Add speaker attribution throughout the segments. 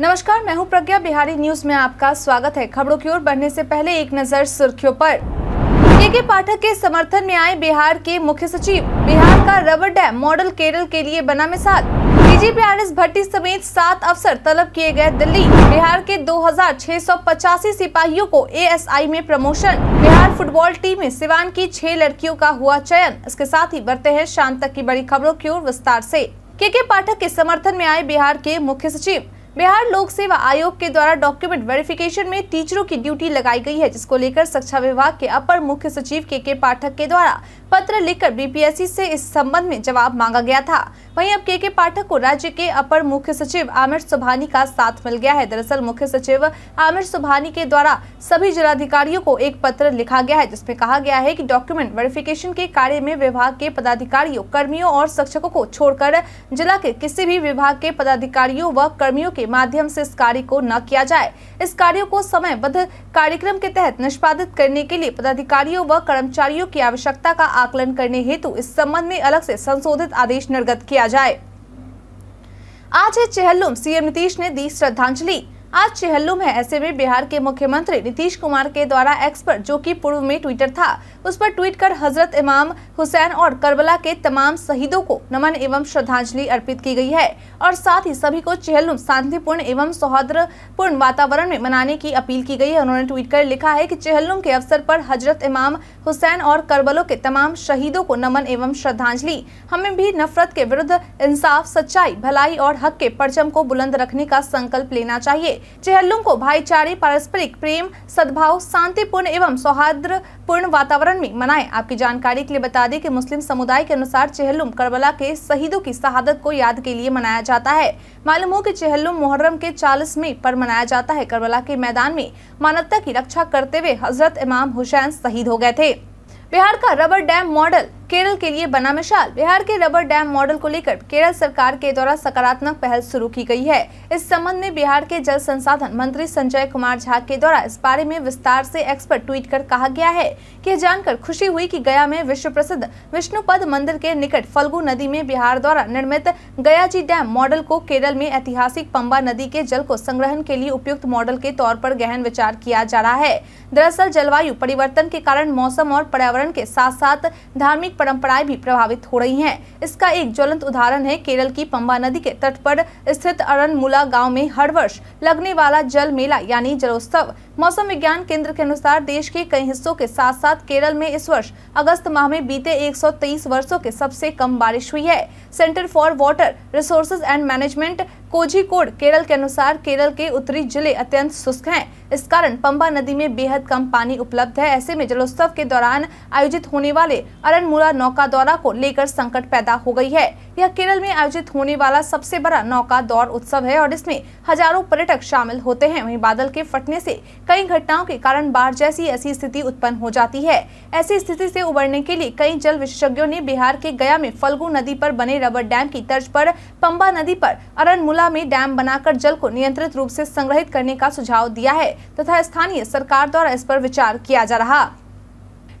Speaker 1: नमस्कार मैं हूं प्रज्ञा बिहारी न्यूज में आपका स्वागत है खबरों की ओर बढ़ने से पहले एक नजर सुर्खियों पर के पाठक के समर्थन में आए बिहार के मुख्य सचिव बिहार का रबर डैम मॉडल केरल के लिए बना मिसाल डीजीपी आर एस भट्टी समेत सात अफसर तलब किए गए दिल्ली बिहार के 2685 सिपाहियों को एएसआई में प्रमोशन बिहार फुटबॉल टीम में सिवान की छह लड़कियों का हुआ चयन इसके साथ ही बढ़ते हैं शाम तक की बड़ी खबरों की ओर विस्तार ऐसी के के पाठक के समर्थन में आए बिहार के मुख्य सचिव बिहार लोक सेवा आयोग के द्वारा डॉक्यूमेंट वेरिफिकेशन में टीचरों की ड्यूटी लगाई गई है जिसको लेकर शिक्षा विभाग के अपर मुख्य सचिव के के पाठक के द्वारा पत्र लिखकर बीपीएससी से इस संबंध में जवाब मांगा गया था वहीं अब के के पाठक को राज्य के अपर मुख्य सचिव आमिर सुबहानी का साथ मिल गया है दरअसल मुख्य सचिव आमिर सुबहानी के द्वारा सभी जिलाधिकारियों को एक पत्र लिखा गया है जिसमें कहा गया है कि डॉक्यूमेंट वेरिफिकेशन के कार्य में विभाग के पदाधिकारियों कर्मियों और शिक्षकों को छोड़कर जिला के किसी भी विभाग के पदाधिकारियों व कर्मियों के माध्यम से इस कार्य को न किया जाए इस कार्यो को समयबद्ध कार्यक्रम के तहत निष्पादित करने के लिए पदाधिकारियों व कर्मचारियों की आवश्यकता का आकलन करने हेतु इस संबंध में अलग से संशोधित आदेश निर्गत किया जाए आज है चेहल्लुम सीएम नीतीश ने दी श्रद्धांजलि आज चेहल्लुम है ऐसे में बिहार के मुख्यमंत्री नीतीश कुमार के द्वारा एक्सपर्ट जो कि पूर्व में ट्विटर था उस पर ट्वीट कर हजरत इमाम हुसैन और करबला के तमाम शहीदों को नमन एवं श्रद्धांजलि अर्पित की गई है और साथ ही सभी को चेहल्लुम शांतिपूर्ण एवं पूर्ण वातावरण में मनाने की अपील की गई है उन्होंने ट्वीट कर लिखा है की चेहल्लुम के अवसर पर हजरत इमाम हुसैन और करबलो के तमाम शहीदों को नमन एवं श्रद्धांजलि हमें भी नफरत के विरुद्ध इंसाफ सच्चाई भलाई और हक के परचम को बुलंद रखने का संकल्प लेना चाहिए चेहल्लुम को भाईचारे पारस्परिक प्रेम सद्भाव शांतिपूर्ण एवं सौहार्दपूर्ण वातावरण में मनाए आपकी जानकारी के लिए बता दें कि मुस्लिम समुदाय के अनुसार चेहल्लुम करबला के शहीदों की शहादत को याद के लिए मनाया जाता है मालूम हो की चेहल्लुम मुहर्रम के चालीसवीं पर मनाया जाता है करबला के मैदान में मानवता की रक्षा करते हुए हजरत इमाम हुसैन शहीद हो गए थे बिहार का रबर डैम मॉडल केरल के लिए बना मिसाल बिहार के रबर डैम मॉडल को लेकर केरल सरकार के द्वारा सकारात्मक पहल शुरू की गई है इस संबंध में बिहार के जल संसाधन मंत्री संजय कुमार झा के द्वारा इस बारे में विस्तार से एक्सपर्ट ट्वीट कर कहा गया है कि जानकर खुशी हुई कि गया में विश्व प्रसिद्ध विष्णुपद मंदिर के निकट फल्गु नदी में बिहार द्वारा निर्मित गया जी डैम मॉडल को केरल में ऐतिहासिक पंबा नदी के जल को संग्रहण के लिए उपयुक्त मॉडल के तौर पर गहन विचार किया जा रहा है दरअसल जलवायु परिवर्तन के कारण मौसम और पर्यावरण के साथ साथ धार्मिक परंपराएं भी प्रभावित हो रही हैं इसका एक ज्वलंत उदाहरण है केरल की पंबा नदी के तट पर स्थित अरनमुला गांव में हर वर्ष लगने वाला जल मेला यानी जलोत्सव मौसम विज्ञान केंद्र के अनुसार देश के कई हिस्सों के साथ साथ केरल में इस वर्ष अगस्त माह में बीते 123 वर्षों के सबसे कम बारिश हुई है centre for water resources and management Kozhikode Kerala के अनुसार केरल के उत्तरी जिले अत्यंत शुष्क हैं इस कारण पंबा नदी में बेहद कम पानी उपलब्ध है ऐसे में जलोत्सव के दौरान आयोजित होने वाले अरनमुरा नौका दौरा को लेकर संकट पैदा हो गयी है यह केरल में आयोजित होने वाला सबसे बड़ा नौका दौड़ उत्सव है और इसमें हजारों पर्यटक शामिल होते हैं वहीं बादल के फटने से कई घटनाओं के कारण बाढ़ जैसी ऐसी स्थिति उत्पन्न हो जाती है ऐसी स्थिति से उबरने के लिए कई जल विशेषज्ञों ने बिहार के गया में फलगु नदी पर बने रबर डैम की तर्ज पर पंबा नदी पर अरनमुला में डैम बनाकर जल को नियंत्रित रूप से संग्रहित करने का सुझाव दिया है तथा स्थानीय सरकार द्वारा इस पर विचार किया जा रहा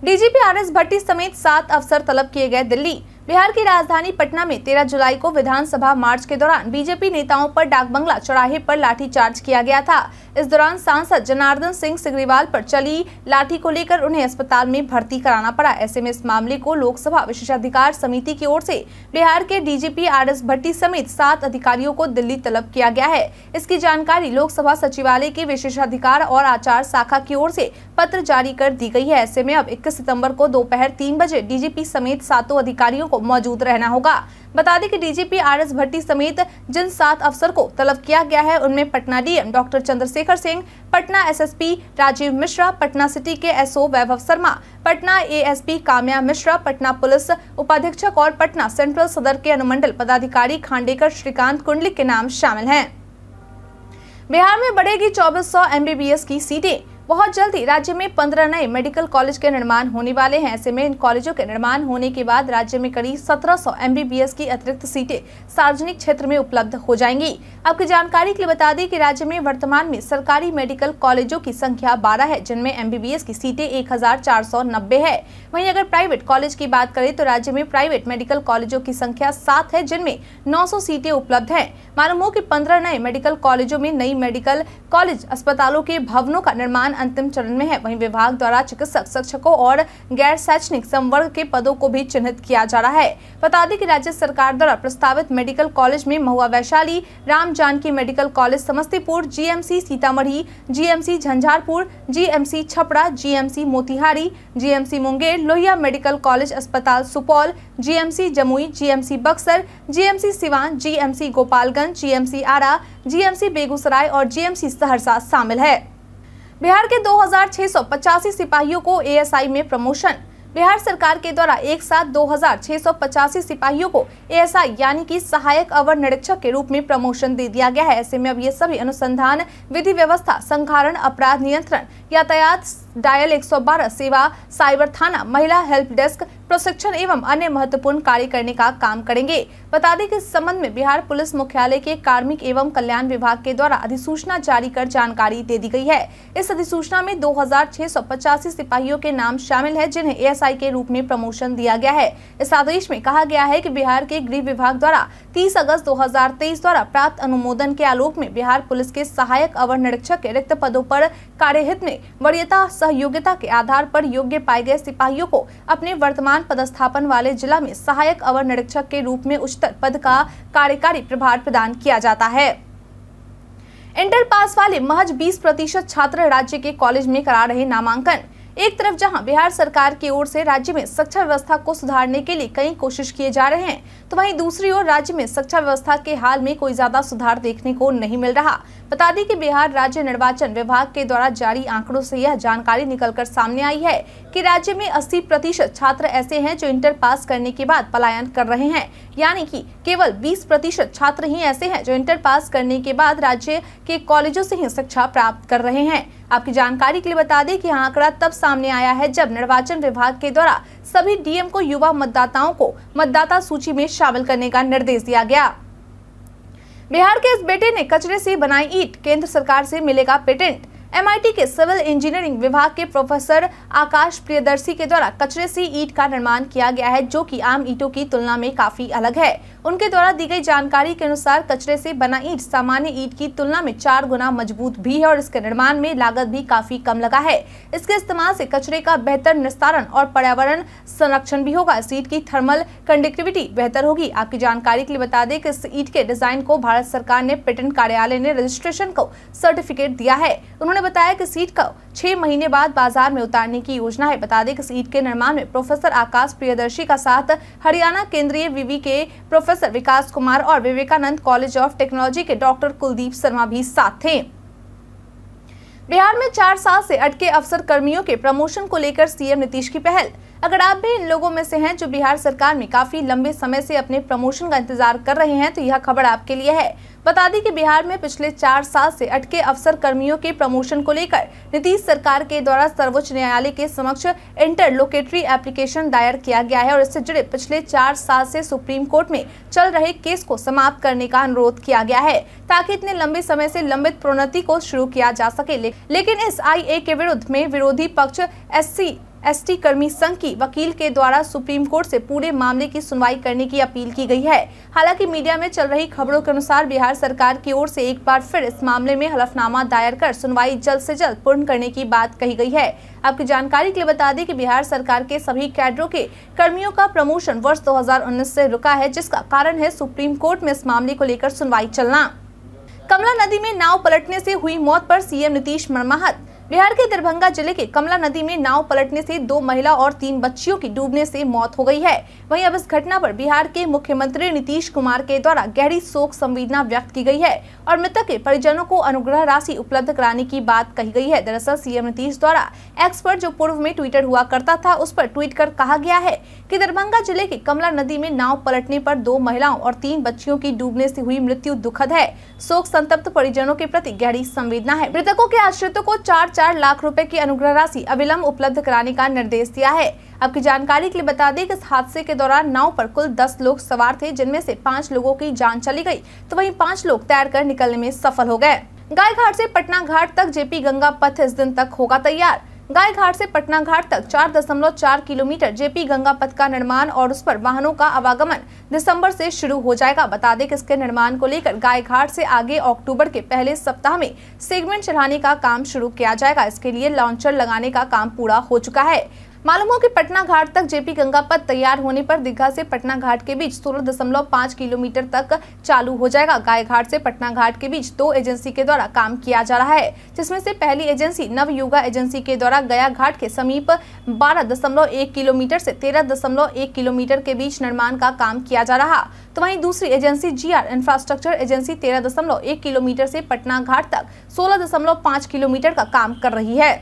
Speaker 1: डीजीपी आर एस भट्टी समेत सात अफसर तलब किए गए दिल्ली बिहार की राजधानी पटना में 13 जुलाई को विधानसभा मार्च के दौरान बीजेपी नेताओं पर डाक बंगला चौराहे पर चार्ज किया गया था इस दौरान सांसद जनार्दन सिंह सिग्रीवाल पर चली लाठी को लेकर उन्हें अस्पताल में भर्ती कराना पड़ा ऐसे में इस मामले को लोकसभा विशेषाधिकार समिति की ओर से बिहार के डीजीपी आर एस भट्टी समेत सात अधिकारियों को दिल्ली तलब किया गया है इसकी जानकारी लोकसभा सचिवालय के विशेषाधिकार और आचार शाखा की ओर से पत्र जारी कर दी गई है ऐसे में अब इक्कीस सितम्बर को दोपहर तीन बजे डीजीपी समेत सातों अधिकारियों को को मौजूद रहना होगा बता दें कि डीजीपी आर एस भट्टी समेत जिन सात अफसर को तलब किया गया है उनमें Patna DM doctor Chandrashekhar Singh Patna SSP Rajeev Mishra Patna city के SO Vaibhav Sharma Patna ASP Kamya Mishra Patna police उपाधीक्षक और पटना सेंट्रल सदर के अनुमंडल पदाधिकारी खांडेकर श्रीकांत कुंडली के नाम शामिल है बिहार में बढ़ेगी चौबीस एमबीबीएस की सीटें बहुत जल्द ही राज्य में पंद्रह नए मेडिकल कॉलेज के निर्माण होने वाले हैं ऐसे में इन कॉलेजों के निर्माण होने के बाद राज्य में करीब 1700 सौ की अतिरिक्त सीटें सार्वजनिक क्षेत्र में उपलब्ध हो जाएंगी आपकी जानकारी के लिए बता दें कि राज्य में वर्तमान में सरकारी मेडिकल कॉलेजों की संख्या बारह है जिनमें एम की सीटें एक है वही अगर प्राइवेट कॉलेज की बात करें तो राज्य में प्राइवेट मेडिकल कॉलेजों की संख्या सात है जिनमें नौ सीटें उपलब्ध है मालूम हो की पंद्रह नए मेडिकल कॉलेजों में नई मेडिकल कॉलेज अस्पतालों के भवनों का निर्माण अंतिम चरण में है वहीं विभाग द्वारा चिकित्सक शिक्षकों और गैर शैक्षणिक संवर्ग के पदों को भी चिन्हित किया जा रहा है बता दें कि राज्य सरकार द्वारा प्रस्तावित मेडिकल कॉलेज में Mahua Vaishali Ram Janaki medical college Samastipur GMC Sitamarhi GMC Jhanjharpur GMC Chhapra GMC Motihari GMC Munger Lohia medical college अस्पताल Supaul GMC Jamui GMC Buxar GMC Siwan GMC Gopalganj GMC Arrah GMC Begusarai और जीएमसी सहरसा शामिल है बिहार के दो सिपाहियों को एएसआई में प्रमोशन बिहार सरकार के द्वारा एक साथ दो सिपाहियों को एएसआई यानी कि सहायक अवर निरीक्षक के रूप में प्रमोशन दे दिया गया है ऐसे में अब ये सभी अनुसंधान विधि व्यवस्था संघारण अपराध नियंत्रण यातायात डायल 112 सेवा साइबर थाना महिला हेल्प डेस्क प्रशिक्षण एवं अन्य महत्वपूर्ण कार्य करने का काम करेंगे बता दें कि इस संबंध में बिहार पुलिस मुख्यालय के कार्मिक एवं कल्याण विभाग के द्वारा अधिसूचना जारी कर जानकारी दे दी गई है इस अधिसूचना में दो सिपाहियों के नाम शामिल है जिन्हें एएसआई के रूप में प्रमोशन दिया गया है इस आदेश में कहा गया है की बिहार के गृह विभाग द्वारा तीस अगस्त दो द्वारा प्राप्त अनुमोदन के आलोक में बिहार पुलिस के सहायक अवर निरीक्षक के रिक्त पदों आरोप कार्यहित में वरीयता योग्यता के आधार पर योग्य पाए गए सिपाहियों को अपने वर्तमान पदस्थापन वाले जिला में सहायक अवर निरीक्षक के रूप में उच्चतर पद का कार्यकारी प्रभार प्रदान किया जाता है इंटर पास वाले महज 20 प्रतिशत छात्र राज्य के कॉलेज में करा रहे नामांकन एक तरफ जहां बिहार सरकार की ओर से राज्य में शिक्षा व्यवस्था को सुधारने के लिए कई कोशिश किए जा रहे हैं तो वहीं दूसरी ओर राज्य में शिक्षा व्यवस्था के हाल में कोई ज्यादा सुधार देखने को नहीं मिल रहा बता दें कि बिहार राज्य निर्वाचन विभाग के द्वारा जारी आंकड़ों से यह जानकारी निकलकर सामने आई है कि राज्य में 80 प्रतिशत छात्र ऐसे हैं जो इंटर पास करने के बाद पलायन कर रहे हैं यानी कि केवल 20 प्रतिशत छात्र ही ऐसे हैं जो इंटर पास करने के बाद राज्य के कॉलेजों से ही शिक्षा प्राप्त कर रहे हैं आपकी जानकारी के लिए बता दें कि आंकड़ा तब सामने आया है जब निर्वाचन विभाग के द्वारा सभी डीएम को युवा मतदाताओं को मतदाता सूची में शामिल करने का निर्देश दिया गया बिहार के इस बेटे ने कचरे से बनाई ईट केंद्र सरकार से मिलेगा पेटेंट एमआईटी के सिविल इंजीनियरिंग विभाग के प्रोफेसर आकाश प्रियदर्शी के द्वारा कचरे से ईट का निर्माण किया गया है जो कि आम ईटों की तुलना में काफी अलग है उनके द्वारा दी गई जानकारी के अनुसार कचरे से बना ईट सामान्य ईट की तुलना में चार गुना मजबूत भी है और इसके निर्माण में लागत भी काफी कम लगा है इसके इस्तेमाल से कचरे का बेहतर निस्तारण और पर्यावरण संरक्षण भी होगा इस ईट की थर्मल कंडक्टिविटी बेहतर होगी आपकी जानकारी के लिए बता दें कि इस ईट के डिजाइन को भारत सरकार ने पेटेंट कार्यालय ने रजिस्ट्रेशन को सर्टिफिकेट दिया है उन्होंने बताया की सीट को छह महीने बाद बाजार में उतारने की योजना है बता दें कि सीट के निर्माण में प्रोफेसर आकाश प्रियदर्शी का साथ हरियाणा केंद्रीय विवि के प्रोफेसर प्रोफेसर विकास कुमार और विवेकानंद कॉलेज ऑफ टेक्नोलॉजी के डॉक्टर कुलदीप शर्मा भी साथ थे बिहार में चार साल से अटके अफसर कर्मियों के प्रमोशन को लेकर सीएम नीतीश की पहल अगर आप भी इन लोगों में से हैं जो बिहार सरकार में काफी लंबे समय से अपने प्रमोशन का इंतजार कर रहे हैं तो यह खबर आपके लिए है बता दें कि बिहार में पिछले चार साल से अटके अफसर कर्मियों के प्रमोशन को लेकर नीतीश सरकार के द्वारा सर्वोच्च न्यायालय के समक्ष इंटरलोकेटरी एप्लीकेशन दायर किया गया है और इससे जुड़े पिछले चार साल से सुप्रीम कोर्ट में चल रहे केस को समाप्त करने का अनुरोध किया गया है ताकि इतने लंबे समय से लंबित प्रोन्नति को शुरू किया जा सके लेकिन इस आई के विरुद्ध में विरोधी पक्ष एस एसटी कर्मी संघ की वकील के द्वारा सुप्रीम कोर्ट से पूरे मामले की सुनवाई करने की अपील की गई है हालांकि मीडिया में चल रही खबरों के अनुसार बिहार सरकार की ओर से एक बार फिर इस मामले में हलफनामा दायर कर सुनवाई जल्द से जल्द पूर्ण करने की बात कही गई है आपकी जानकारी के लिए बता दें कि बिहार सरकार के सभी कैडरों के कर्मियों का प्रमोशन वर्ष दो से रुका है जिसका कारण है सुप्रीम कोर्ट में इस मामले को लेकर सुनवाई चलना कमला नदी में नाव पलटने से हुई मौत पर सीएम नीतीश मरमाहत बिहार के दरभंगा जिले के कमला नदी में नाव पलटने से दो महिला और तीन बच्चियों की डूबने से मौत हो गई है वहीं अब इस घटना पर बिहार के मुख्यमंत्री नीतीश कुमार के द्वारा गहरी शोक संवेदना व्यक्त की गई है और मृतक के परिजनों को अनुग्रह राशि उपलब्ध कराने की बात कही गई है दरअसल सीएम नीतीश द्वारा एक्सपर्ट जो पूर्व में ट्विटर हुआ करता था उस पर ट्वीट कर कहा गया है की दरभंगा जिले के कमला नदी में नाव पलटने पर दो महिलाओं और तीन बच्चियों की डूबने से हुई मृत्यु दुखद है शोक संतप्त परिजनों के प्रति गहरी संवेदना है मृतकों के आश्रितों को चार चार लाख रुपए की अनुग्रह राशि अविलंब उपलब्ध कराने का निर्देश दिया है आपकी जानकारी के लिए बता दें कि इस हादसे के दौरान नाव पर कुल दस लोग सवार थे जिनमें से पांच लोगों की जान चली गई तो वहीं पांच लोग तैर कर निकलने में सफल हो गए गाय घाट ऐसी पटना घाट तक जेपी गंगा पथ इस दिन तक होगा तैयार गाय घाट से पटना घाट तक 4.4 किलोमीटर जेपी गंगा पथ का निर्माण और उस पर वाहनों का आवागमन दिसंबर से शुरू हो जाएगा बता दें कि इसके निर्माण को लेकर गाय घाट से आगे अक्टूबर के पहले सप्ताह में सेगमेंट चलाने का काम शुरू किया जाएगा इसके लिए लॉन्चर लगाने का काम पूरा हो चुका है मालूम हो कि पटना घाट तक जेपी गंगा पथ तैयार होने पर दीघा से पटना घाट के बीच सोलह दशमलव पाँच किलोमीटर तक चालू हो जाएगा गाय घाट से पटना घाट के बीच दो एजेंसी के द्वारा काम किया जा रहा है जिसमें से पहली एजेंसी नव युगा एजेंसी के द्वारा गया घाट के समीप बारह दशमलव एक किलोमीटर से एक किलोमीटर के बीच निर्माण का काम किया जा रहा तो वहीं दूसरी एजेंसी जी इंफ्रास्ट्रक्चर एजेंसी तेरह किलोमीटर से पटना घाट तक सोलह किलोमीटर का काम कर रही है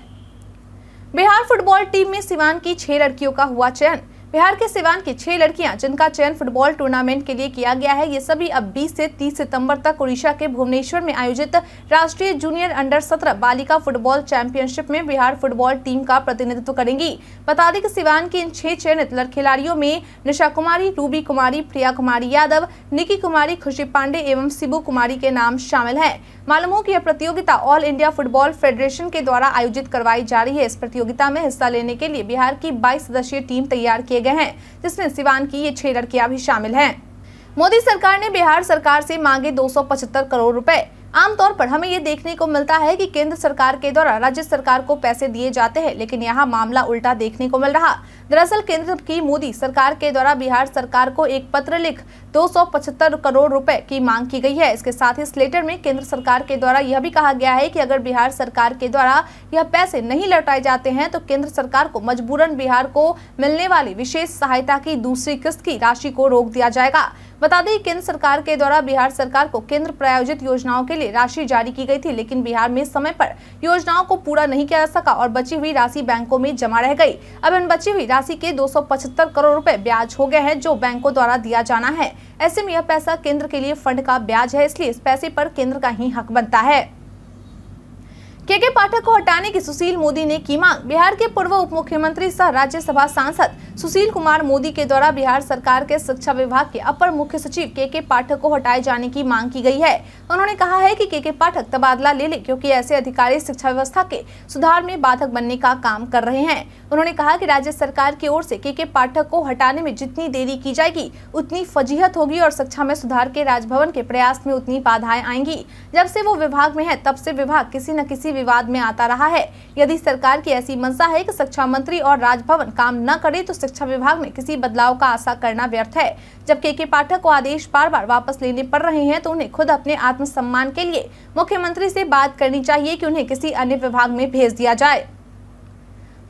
Speaker 1: बिहार फुटबॉल टीम में सिवान की छह लड़कियों का हुआ चयन बिहार के सिवान की छह लड़कियां जिनका चयन फुटबॉल टूर्नामेंट के लिए किया गया है ये सभी अब 20 से 30 सितंबर तक उड़ीसा के भुवनेश्वर में आयोजित राष्ट्रीय जूनियर अंडर सत्रह बालिका फुटबॉल चैंपियनशिप में बिहार फुटबॉल टीम का प्रतिनिधित्व करेंगी बता दें कि सिवान की इन छह चयनित खिलाड़ियों में निशा कुमारी रूबी कुमारी प्रिया कुमारी यादव निकी कुमारी खुशी पांडे एवं शिबू कुमारी के नाम शामिल है मालूम हो की यह प्रतियोगिता ऑल इंडिया फुटबॉल फेडरेशन के द्वारा आयोजित करवाई जा रही है इस प्रतियोगिता में हिस्सा लेने के लिए बिहार की बाईस सदस्यीय टीम तैयार किए गए हैं जिसमें सिवान की ये छह लड़कियां भी शामिल हैं मोदी सरकार ने बिहार सरकार से मांगे 275 करोड़ रुपए आमतौर पर हमें ये देखने को मिलता है कि केंद्र सरकार के द्वारा राज्य सरकार को पैसे दिए जाते हैं लेकिन यहाँ मामला उल्टा देखने को मिल रहा दरअसल केंद्र की मोदी सरकार के द्वारा बिहार सरकार को एक पत्र लिख 275 करोड़ रुपए की मांग की गई है इसके साथ ही लेटर में केंद्र सरकार के द्वारा यह भी कहा गया है कि अगर बिहार सरकार के द्वारा यह पैसे नहीं लौटाए जाते हैं तो केंद्र सरकार को मजबूरन बिहार को मिलने वाली विशेष सहायता की दूसरी किस्त की राशि को रोक दिया जाएगा बता दें केंद्र सरकार के द्वारा बिहार सरकार को केंद्र प्रायोजित योजनाओं के लिए राशि जारी की गई थी लेकिन बिहार में समय पर योजनाओं को पूरा नहीं किया जा सका और बची हुई राशि बैंकों में जमा रह गई अब इन बची हुई राशि के 275 करोड़ रुपए ब्याज हो गए हैं जो बैंकों द्वारा दिया जाना है ऐसे में यह पैसा केंद्र के लिए फंड का ब्याज है इसलिए इस पैसे आरोप केंद्र का ही हक बनता है के के पाठक को हटाने की सुशील मोदी ने की मांग बिहार के पूर्व उप मुख्यमंत्री सह राज्यसभा सांसद सुशील कुमार मोदी के द्वारा बिहार सरकार के शिक्षा विभाग के अपर मुख्य सचिव के के पाठक को हटाए जाने की मांग की गई है उन्होंने कहा है कि के के पाठक तबादला ले ले क्योंकि ऐसे अधिकारी शिक्षा व्यवस्था के सुधार में बाधक बनने का काम कर रहे हैं उन्होंने कहा की राज्य सरकार की ओर ऐसी के के पाठक को हटाने में जितनी देरी की जाएगी उतनी फजीहत होगी और शिक्षा में सुधार के राजभवन के प्रयास में उतनी बाधाएं आएंगी जब से वो विभाग में है तब से विभाग किसी न किसी विवाद में आता रहा है यदि सरकार की ऐसी मंशा है कि शिक्षा मंत्री और राजभवन काम न करे तो शिक्षा विभाग में किसी बदलाव का आशा करना व्यर्थ है जब के के पाठक को आदेश बार बार वापस लेने पड़ रहे हैं तो उन्हें खुद अपने आत्मसम्मान के लिए मुख्यमंत्री से बात करनी चाहिए कि उन्हें किसी अन्य विभाग में भेज दिया जाए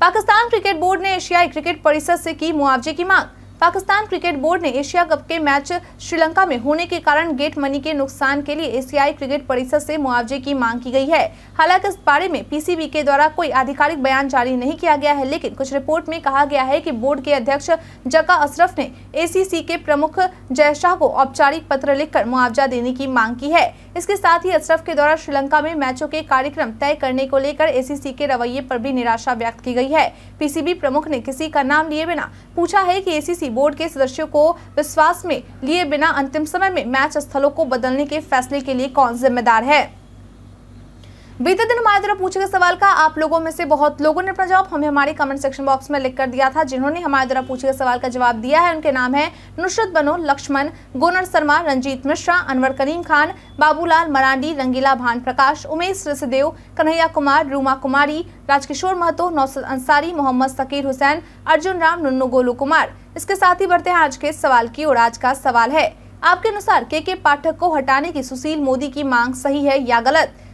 Speaker 1: पाकिस्तान क्रिकेट बोर्ड ने एशियाई क्रिकेट परिषद से की मुआवजे की मांग पाकिस्तान क्रिकेट बोर्ड ने एशिया कप के मैच श्रीलंका में होने के कारण गेट मनी के नुकसान के लिए एशियाई क्रिकेट परिषद से मुआवजे की मांग की गई है हालांकि इस बारे में पीसीबी के द्वारा कोई आधिकारिक बयान जारी नहीं किया गया है लेकिन कुछ रिपोर्ट में कहा गया है कि बोर्ड के अध्यक्ष जका अशरफ ने ए के प्रमुख शाह को औपचारिक पत्र लिखकर मुआवजा देने की मांग की है इसके साथ ही अशरफ के द्वारा श्रीलंका में मैचों के कार्यक्रम तय करने को लेकर एसीसी के रवैये पर भी निराशा व्यक्त की गई है पीसीबी प्रमुख ने किसी का नाम लिए बिना पूछा है कि एसीसी बोर्ड के सदस्यों को विश्वास में लिए बिना अंतिम समय में मैच स्थलों को बदलने के फैसले के लिए कौन जिम्मेदार है बीते दिन हमारे द्वारा पूछे गए सवाल का आप लोगों में से बहुत लोगों ने अपना जवाब हमें हमारे कमेंट सेक्शन बॉक्स में लिख कर दिया था जिन्होंने हमारे द्वारा पूछे गए सवाल का जवाब दिया है उनके नाम है नुसरत बनो लक्ष्मण गोनर शर्मा रंजीत मिश्रा अनवर करीम खान बाबूलाल मरांडी रंगीला भान प्रकाश उमेश सिसदेव कन्हैया कुमार रूमा कुमारी राजकिशोर महतो नौसद अंसारी मोहम्मद सकीर हुसैन अर्जुन राम नुन्नू गोलू कुमार इसके साथ ही बढ़ते हैं आज के सवाल की और आज का सवाल है आपके अनुसार के के पाठक को हटाने की सुशील मोदी की मांग सही है या गलत